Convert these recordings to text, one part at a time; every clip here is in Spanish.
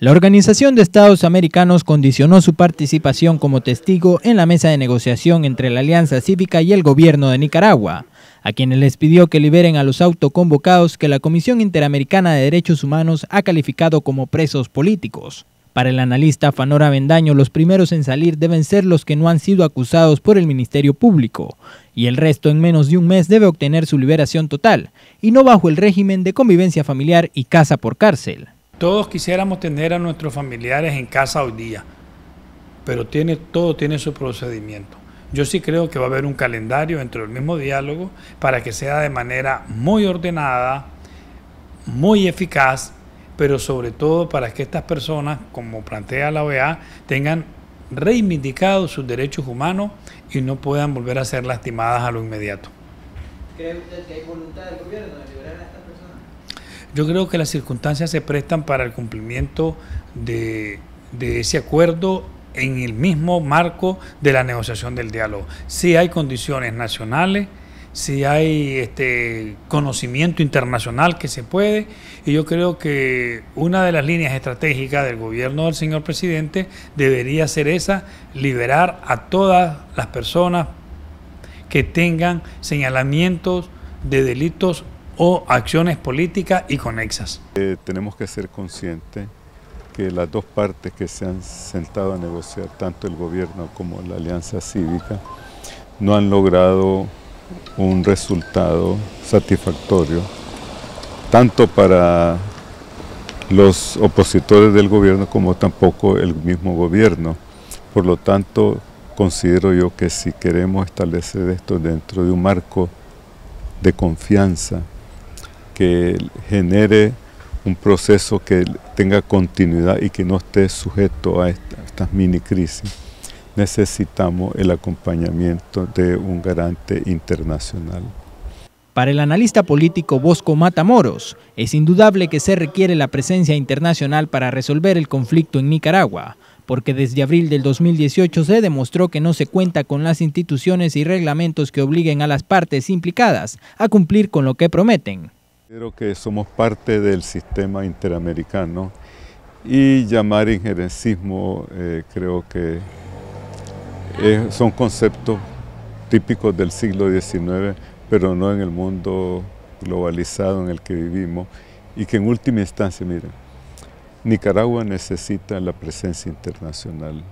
La Organización de Estados Americanos condicionó su participación como testigo en la mesa de negociación entre la Alianza Cívica y el gobierno de Nicaragua, a quienes les pidió que liberen a los autoconvocados que la Comisión Interamericana de Derechos Humanos ha calificado como presos políticos. Para el analista Fanora Vendaño, los primeros en salir deben ser los que no han sido acusados por el Ministerio Público, y el resto en menos de un mes debe obtener su liberación total, y no bajo el régimen de convivencia familiar y casa por cárcel. Todos quisiéramos tener a nuestros familiares en casa hoy día, pero tiene, todo tiene su procedimiento. Yo sí creo que va a haber un calendario entre el mismo diálogo para que sea de manera muy ordenada, muy eficaz, pero sobre todo para que estas personas, como plantea la OEA, tengan reivindicados sus derechos humanos y no puedan volver a ser lastimadas a lo inmediato. ¿Cree usted que hay voluntad del gobierno de liberar a estas personas? Yo creo que las circunstancias se prestan para el cumplimiento de, ese acuerdo en el mismo marco de la negociación del diálogo. Si hay condiciones nacionales, si hay este conocimiento internacional que se puede, y yo creo que una de las líneas estratégicas del gobierno del señor presidente debería ser esa, liberar a todas las personas que tengan señalamientos de delitos o acciones políticas y conexas. Eh, tenemos que ser conscientes que las dos partes que se han sentado a negociar, tanto el gobierno como la alianza cívica, no han logrado un resultado satisfactorio, tanto para los opositores del gobierno como tampoco el mismo gobierno. Por lo tanto, considero yo que si queremos establecer esto dentro de un marco de confianza que genere un proceso que tenga continuidad y que no esté sujeto a, estas mini crisis, necesitamos el acompañamiento de un garante internacional. Para el analista político Bosco Matamoros, es indudable que se requiere la presencia internacional para resolver el conflicto en Nicaragua, porque desde abril del 2018 se demostró que no se cuenta con las instituciones y reglamentos que obliguen a las partes implicadas a cumplir con lo que prometen. Creo que somos parte del sistema interamericano y llamar injerencismo eh, creo que son conceptos típicos del siglo XIX, pero no en el mundo globalizado en el que vivimos y que en última instancia, miren, Nicaragua necesita la presencia internacional,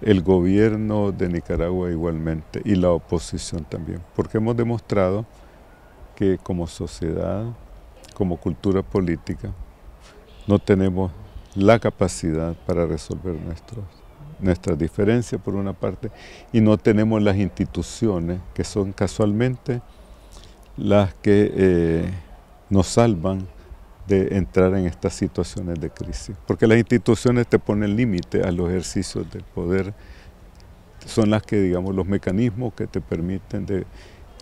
el gobierno de Nicaragua igualmente y la oposición también, porque hemos demostrado que como sociedad como cultura política, no tenemos la capacidad para resolver nuestros, nuestras diferencias por una parte y no tenemos las instituciones que son casualmente las que eh, nos salvan de entrar en estas situaciones de crisis. Porque las instituciones te ponen límite a los ejercicios del poder, son las que, digamos, los mecanismos que te permiten de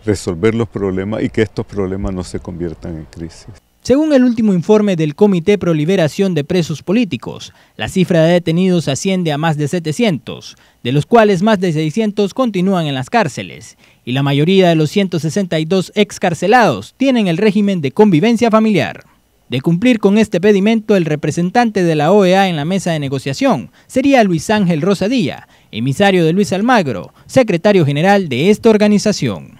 resolver los problemas y que estos problemas no se conviertan en crisis. Según el último informe del Comité Pro Liberación de Presos Políticos, la cifra de detenidos asciende a más de 700, de los cuales más de 600 continúan en las cárceles, y la mayoría de los 162 excarcelados tienen el régimen de convivencia familiar. De cumplir con este pedimento, el representante de la OEA en la mesa de negociación sería Luis Ángel Rosadía, emisario de Luis Almagro, secretario general de esta organización.